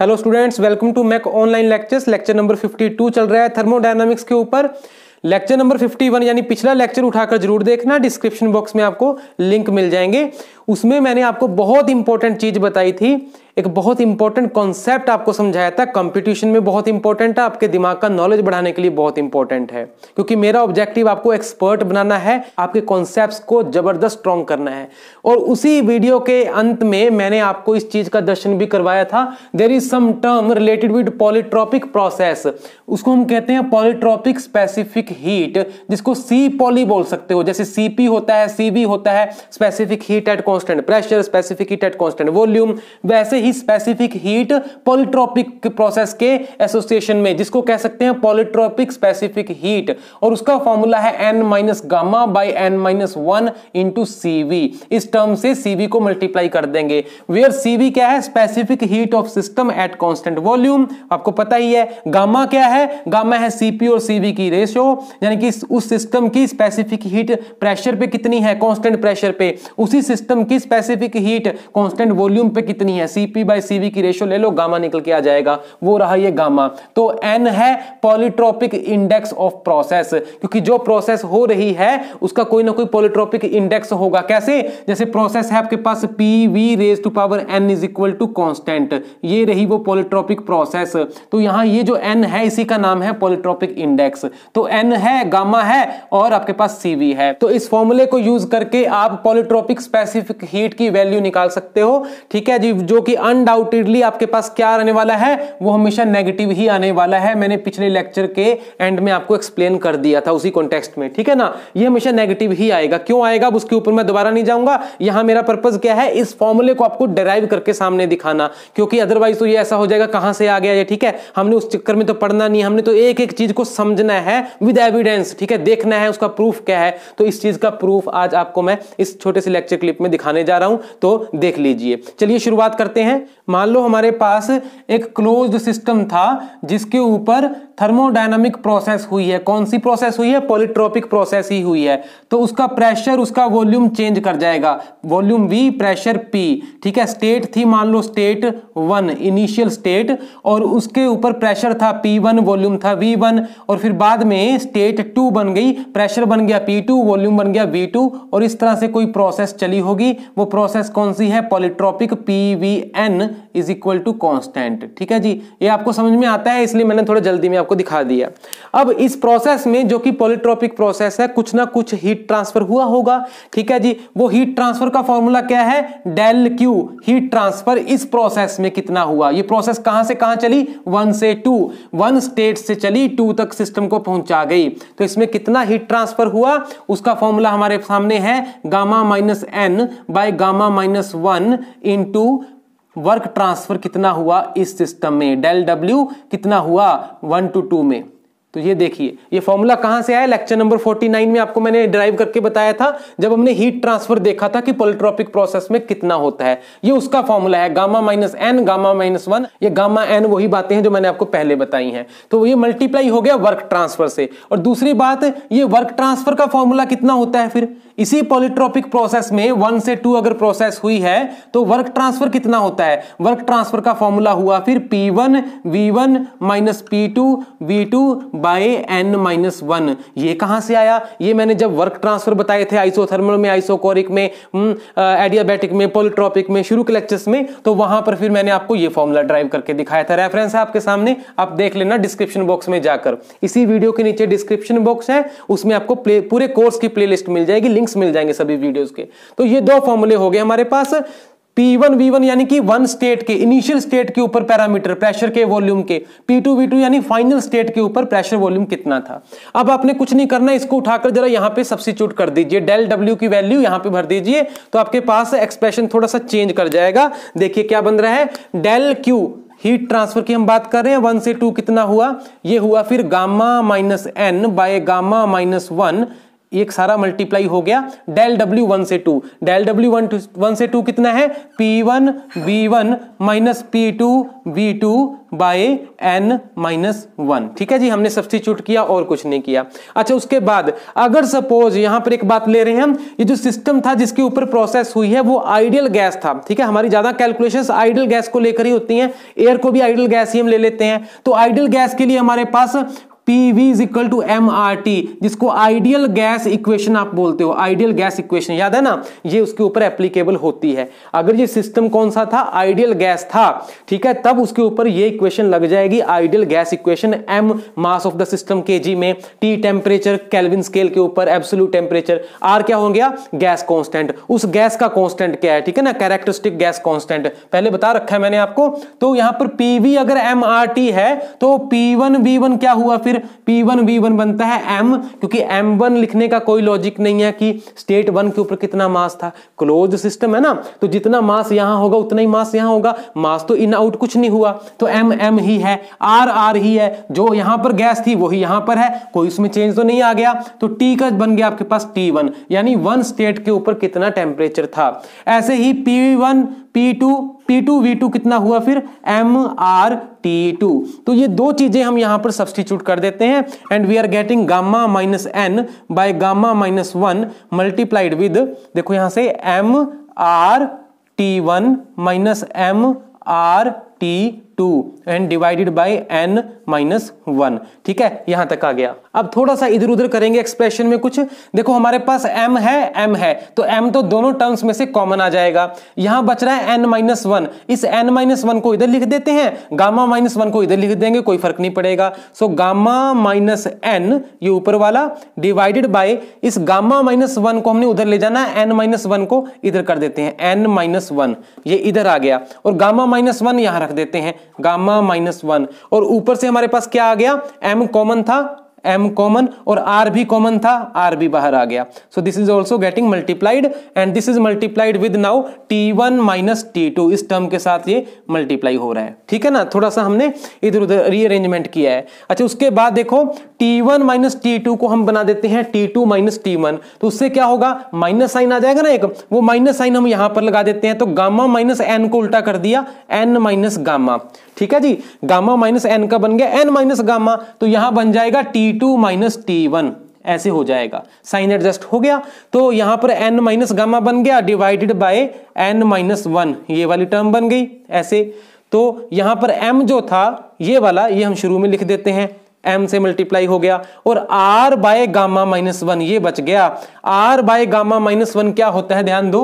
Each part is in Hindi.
hello students welcome to Mac online lectures lecture number 52 चल रहा है थर्मोडायनामिक्स के ऊपर लेक्चर नंबर 51 यानी पिछला लेक्चर उठाकर जरूर देखना डिस्क्रिप्शन बॉक्स में आपको लिंक मिल जाएंगे उसमें मैंने आपको बहुत इंपॉर्टेंट चीज बताई थी एक बहुत इंपॉर्टेंट कॉन्सेप्ट आपको समझाया था कंपटीशन में बहुत इंपॉर्टेंट है आपके दिमाग का नॉलेज बढ़ाने के लिए बहुत इंपॉर्टेंट है क्योंकि मेरा ऑब्जेक्टिव आपको एक्सपर्ट बनाना है आपके कॉन्सेप्ट को जबरदस्त स्ट्रॉन्ग करना है और उसी वीडियो के अंत में मैंने आपको इस चीज का दर्शन भी करवाया था there is some term related with polytropic process उसको हम कहते हैं पॉलिट्रॉपिक स्पेसिफिक हीट जिसको सी पॉली बोल सकते हो जैसे सीपी होता है सीबी होता है specific heat at constant pressure specific heat at constant volume वैसे ही होगी स्पेसिफिक हीट पॉलिट्रोपिक प्रोसेस के एसोसिएशन में जिसको कह सकते हैं पॉलिट्रोपिक स्पेसिफिक हीट और उसका फॉर्मूला है n minus gamma by n minus one into CV इस टर्म से सीवी को मल्टीप्लाई कर देंगे वेयर सीवी क्या है specific heat of system at constant volume आपको पता ही है गामा क्या है गामा है सीपी और सीवी की रेशियो यानी कि उस सिस्टम की स्पेसिफिक हीट प्रेशर पे कितनी है कांस्टेंट प्रेशर पे उसी सिस्टम की स्पेसिफिक हीट कांस्टेंट वॉल्यूम पे कितनी है C P by C V की रेशो ले लो गामा निकल के आ जाएगा वो रहा ये गामा तो एन है पॉलिट्रोपिक इंडेक्स ऑफ प्रोसेस क्योंकि जो प्रोसेस हो रही है उसका कोई ना कोई पॉलिट्रोपिक इंडेक्स होगा कैसे जैसे प्रोसेस है आपके पास P V raise to power n is equal to constant ये रही वो पॉलिट्रोपिक प्रोसेस तो यहां ये जो एन है इसी का नाम है पॉलिट्रोपिक इंडेक्स तो एन है गामा है और आपके पास सीवी है तो इस फॉर्मूले को यूज करके आप पॉलिट्रोपिक स्पेसिफिक हीट की वैल्यू निकाल सकते हो ठीक है जी जो कि अनडाउटेडली आपके पास क्या आने वाला है वो हमेशा नेगेटिव ही आने वाला है मैंने पिछले लेक्चर के एंड में आपको एक्सप्लेन कर दिया था उसी कॉन्टेक्स्ट में ठीक है ना ये हमेशा नेगेटिव ही आएगा क्यों आएगा उसके ऊपर मैं दोबारा नहीं जाऊंगा यहां मेरा पर्पज क्या है इस फॉर्मूले को आपको डेराइव करके सामने दिखाना क्योंकि अदरवाइज तो ये ऐसा हो जाएगा कहां से आ गया ये ठीक है हमने उस चक्कर में तो पढ़ना नहीं हमने तो एक एक चीज को समझना है विद एविडेंस ठीक है देखना है उसका प्रूफ क्या है तो इस चीज का प्रूफ आज आपको मैं इस छोटे से लेक्चर क्लिप में दिखाने जा रहा हूं तो देख लीजिए चलिए शुरुआत करते हैं हैं मान लो हमारे पास एक क्लोज्ड सिस्टम था जिसके ऊपर थर्मोडायनामिक प्रोसेस हुई है कौन सी प्रोसेस हुई है पॉलिट्रोपिक प्रोसेस ही हुई है तो उसका प्रेशर उसका वॉल्यूम चेंज कर जाएगा वॉल्यूम वी प्रेशर पी ठीक है स्टेट थी मान लो स्टेट वन इनिशियल स्टेट और उसके ऊपर प्रेशर था पी वन वॉल्यूम था वी वन और फिर बाद में स्टेट टू बन गई प्रेशर बन गया पी टू वॉल्यूम बन गया वी टू और इस तरह से कोई प्रोसेस चली होगी वो प्रोसेस कौन सी है polytropic P V n is equal to constant ठीक है जी ये आपको समझ में आता है इसलिए मैंने थोड़ा जल्दी में आपको दिखा दिया अब इस प्रोसेस में जो कि पॉलिट्रॉपिक प्रोसेस है कुछ ना कुछ हीट ट्रांसफर हुआ होगा ठीक है जी वो हीट ट्रांसफर का फॉर्मूला क्या है डेल क्यू हीट ट्रांसफर इस प्रोसेस में कितना हुआ ये प्रोसेस कहां से कहां चली वन से टू वन स्टेट से चली टू तक सिस्टम को पहुंचा गई तो इसमें कितना हीट ट्रांसफर हुआ उसका फॉर्मूला हमारे सामने है gamma minus n by gamma minus one into work transfer कितना हुआ इस सिस्टम में डेल डब्ल्यू कितना हुआ वन टू टू में तो ये देखिए ये फॉर्मूला कहां से आया लेक्चर नंबर 49 में आपको मैंने ड्राइव करके बताया था जब हमने हीट ट्रांसफर देखा था कि पोलिट्रॉपिक प्रोसेस में कितना होता है ये उसका फॉर्मूला है gamma minus n gamma minus one ये गामा एन वही बातें हैं जो मैंने आपको पहले बताई हैं तो ये मल्टीप्लाई हो गया वर्क ट्रांसफर से और दूसरी बात ये वर्क ट्रांसफर का फॉर्मूला कितना होता है फिर इसी पॉलिट्रॉपिक प्रोसेस में वन से टू अगर प्रोसेस हुई है तो वर्क ट्रांसफर कितना होता है वर्क ट्रांसफर का फॉर्मूला हुआ फिर P one V one minus P two V two by n minus one ये कहां से आया ये मैंने जब वर्क ट्रांसफर बताए थे आइसोथर्मल में आइसोकोरिक में एडियाबैटिक हम्म, में पोलिट्रॉपिक में शुरू के लेक्चर्स में तो वहां पर फिर मैंने आपको ये फॉर्मूला ड्राइव करके दिखाया था रेफरेंस है आपके सामने आप देख लेना डिस्क्रिप्शन बॉक्स में जाकर इसी वीडियो के नीचे डिस्क्रिप्शन बॉक्स है उसमें आपको पूरे कोर्स की प्ले मिल जाएगी लिंक्स मिल जाएंगे सभी वीडियोज के तो ये दो फॉर्मूले हो गए हमारे पास P1 V1 यानी कि वन स्टेट के इनिशियल स्टेट के ऊपर पैरामीटर प्रेशर के वॉल्यूम के P2 V2 यानी फाइनल स्टेट के ऊपर प्रेशर वॉल्यूम कितना था अब आपने कुछ नहीं करना इसको उठाकर जरा यहां पे सब्सिट्यूट कर दीजिए डेल W की वैल्यू यहां पे भर दीजिए तो आपके पास एक्सप्रेशन थोड़ा सा चेंज कर जाएगा देखिए क्या बन रहा है डेल क्यू हीट ट्रांसफर की हम बात कर रहे हैं वन से टू कितना हुआ ये हुआ फिर gamma minus n by gamma minus one एक सारा मल्टीप्लाई हो गया डेल डब्ल्यू वन से two del W one one से टू कितना है P one V one minus P two V two by n minus one ठीक है जी हमने सब्सिट्यूट किया और कुछ नहीं किया अच्छा उसके बाद अगर सपोज यहां पर एक बात ले रहे हैं ये जो सिस्टम था जिसके ऊपर प्रोसेस हुई है वो आइडियल गैस था ठीक है हमारी ज्यादा कैलकुलेशन आइडियल गैस को लेकर ही होती है एयर को भी आइडियल गैस ही हम ले लेते हैं तो आइडियल गैस के लिए हमारे पास P V is equal to M R T जिसको आइडियल गैस इक्वेशन आप बोलते हो आइडियल गैस इक्वेशन याद है ना ये उसके ऊपर एप्लीकेबल होती है अगर ये सिस्टम कौन सा था आइडियल गैस था ठीक है तब उसके ऊपर ये इक्वेशन लग जाएगी ideal gas equation M mass of the system के में टी टेम्परेचर कैलविन स्केल के ऊपर एब्सोल्यूट टेम्परेचर आर क्या हो गया गैस कॉन्स्टेंट उस गैस का कॉन्स्टेंट क्या है ठीक है ना कैरेक्टरिस्टिक गैस कॉन्स्टेंट पहले बता रखा है मैंने आपको तो यहां पर पीवी अगर एम है तो पी वन क्या हुआ फिर पी वन वी वन बनता है एम क्योंकि एम वन लिखने का कोई लॉजिक नहीं है कि स्टेट वन के ऊपर कितना मास था क्लोज सिस्टम है ना तो जितना मास यहां होगा उतना ही मास यहां होगा मास तो इन आउट कुछ नहीं हुआ तो एम एम ही है आर आर ही है जो यहां पर गैस थी वही यहां पर है कोई उसमें चेंज तो नहीं आ गया तो टी का बन गया आपके पास टी वन यानी वन स्टेट के ऊपर कितना टेम्परेचर था ऐसे ही P one P two P two V two कितना हुआ फिर एम आर टी टू तो ये दो चीजें हम यहां पर सब्सटीट्यूट कर देते हैं and we are getting gamma minus n by gamma minus one multiplied with देखो यहां से M R T one minus M R T two and divided by n minus one ठीक है यहां तक आ गया अब थोड़ा सा इधर उधर करेंगे एक्सप्रेशन में कुछ देखो हमारे पास m है m है तो m तो दोनों टर्म्स में से कॉमन आ जाएगा यहां बच रहा है n माइनस वन इस n माइनस वन को इधर लिख देते हैं गामा माइनस वन को इधर लिख देंगे कोई फर्क नहीं पड़ेगा सो गामा माइनस एन ये ऊपर वाला डिवाइडेड बाई इस गामा माइनस वन को हमने उधर ले जाना है एन माइनस वन को इधर कर देते हैं एन माइनस वन ये इधर आ गया और गामा माइनस वन यहां रख देते हैं गामा माइनस वन और ऊपर से हमारे पास क्या आ गया एम कॉमन था एम कॉमन और आर भी कॉमन था आर भी बाहर आ गया so this is also getting multiplied and this is multiplied with now T one minus T two इस टर्म के साथ ये मल्टीप्लाई हो रहा है ठीक है ना थोड़ा सा हमने इधर उधर रीअरेंजमेंट किया है अच्छा उसके बाद देखो T one minus T two को हम बना देते हैं T two minus T one तो उससे क्या होगा माइनस साइन आ जाएगा ना एक वो माइनस साइन हम यहां पर लगा देते हैं तो गामा माइनस एन को उल्टा कर दिया एन माइनस गामा ठीक है जी गामा माइनस एन का बन गया एन माइनस गामा तो यहां बन जाएगा T two minus T one ऐसे हो जाएगा साइन एडजस्ट हो गया तो यहां पर एन माइनस गामा बन गया divided by n minus one ये वाली टर्म बन गई ऐसे तो यहां पर एम जो था ये वाला ये हम शुरू में लिख देते हैं एम से मल्टीप्लाई हो गया और R by gamma minus one ये बच गया R by gamma minus one क्या होता है ध्यान दो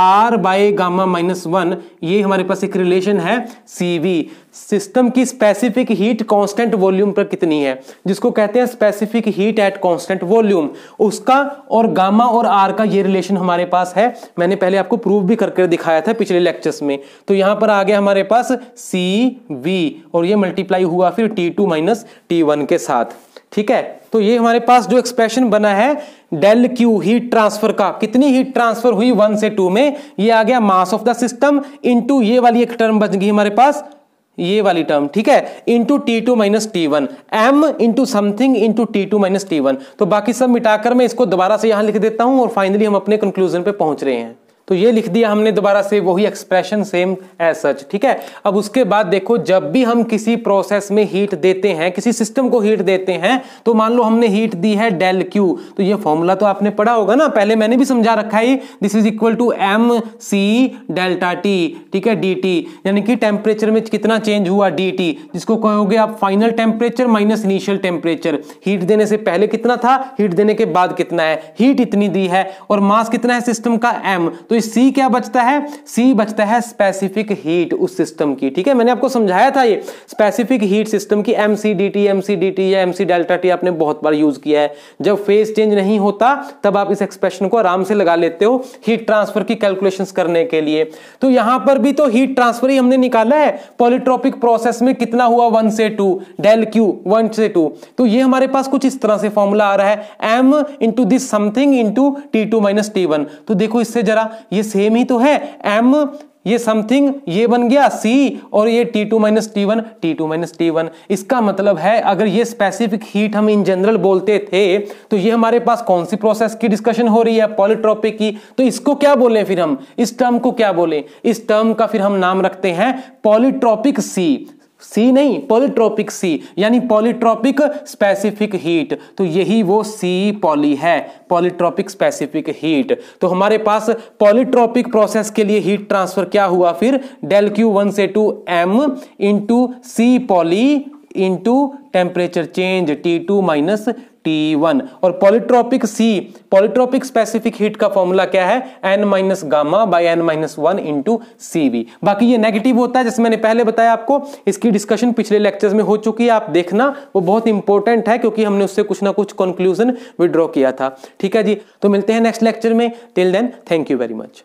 R by gamma minus one ये हमारे पास एक रिलेशन है cv सिस्टम की स्पेसिफिक हीट कांस्टेंट वॉल्यूम पर कितनी है जिसको कहते हैं specific heat at constant volume उसका और गामा और आर का ये रिलेशन हमारे पास है मैंने पहले आपको प्रूव भी करके दिखाया था पिछले लेक्चर्स में तो यहां पर आ गया हमारे पास सी वी और ये मल्टीप्लाई हुआ फिर T two minus T one के साथ ठीक है तो ये हमारे पास जो एक्सप्रेशन बना है डेल क्यू हीट ट्रांसफर का कितनी हीट ट्रांसफर हुई वन से टू में ये आ गया mass of the system into ये वाली एक टर्म बच गई हमारे पास ये वाली टर्म ठीक है into T two minus T one M into something into T two minus T one तो बाकी सब मिटाकर मैं इसको दोबारा से यहां लिख देता हूं और फाइनली हम अपने कंक्लूजन पे पहुंच रहे हैं तो ये लिख दिया हमने दोबारा से वही एक्सप्रेशन सेम एज सच ठीक है अब उसके बाद देखो जब भी हम किसी प्रोसेस में हीट देते हैं किसी सिस्टम को हीट देते हैं तो मान लो हमने हीट दी है डेल क्यू तो ये फॉर्मूला तो आपने पढ़ा होगा ना पहले मैंने भी समझा रखा है this is equal to M C delta T ठीक है डी टी यानी कि टेम्परेचर में कितना चेंज हुआ डी टी जिसको कहोगे आप final temperature minus initial temperature heat देने से पहले कितना था हीट देने के बाद कितना है हीट इतनी दी है और मास कितना है सिस्टम का एम तो तो सी क्या बचता है सी बचता है स्पेसिफिक हीट उस सिस्टम की ठीक है मैंने आपको समझाया था ये स्पेसिफिक हीट सिस्टम की M C D T M C D T या एम सी डेल्टा टी आपने बहुत बार यूज किया है जब फेज चेंज नहीं होता तब आप इस एक्सप्रेशन को आराम से लगा लेते हो हीट ट्रांसफर की कैलकुलेशन करने के लिए तो यहां पर भी तो हीट ट्रांसफर ही हमने निकाला है पॉलिट्रोपिक प्रोसेस में कितना हुआ वन से टू डेल क्यू वन से टू तो ये हमारे पास कुछ इस तरह से फॉर्मूला आ रहा है M into this something into T two minus T one तो देखो इससे जरा ये सेम ही तो है एम ये समथिंग ये बन गया C और ये T2 two minus T one T two minus T one इसका मतलब है अगर ये स्पेसिफिक हीट हम इन जनरल बोलते थे तो ये हमारे पास कौन सी प्रोसेस की डिस्कशन हो रही है पॉलिट्रॉपिक की तो इसको क्या बोलें फिर हम इस टर्म को क्या बोलें इस टर्म का फिर हम नाम रखते हैं पॉलिट्रॉपिक C सी नहीं पॉलीट्रॉपिक सी यानी पॉलीट्रॉपिक स्पेसिफिक हीट तो यही वो सी पॉली है पॉलीट्रॉपिक स्पेसिफिक हीट तो हमारे पास पॉलीट्रॉपिक प्रोसेस के लिए हीट ट्रांसफर क्या हुआ फिर डेल क्यू वन से two M into C poly into temperature change T two minus T one और polytropic C polytropic specific heat का फॉर्मूला क्या है n minus gamma by n minus one into C V बाकी ये नेगेटिव होता है जैसे मैंने पहले बताया आपको इसकी डिस्कशन पिछले लेक्चर्स में हो चुकी है आप देखना वो बहुत इंपॉर्टेंट है क्योंकि हमने उससे कुछ ना कुछ कंक्लूजन विड्रॉ किया था ठीक है जी तो मिलते हैं नेक्स्ट लेक्चर में till then thank you very much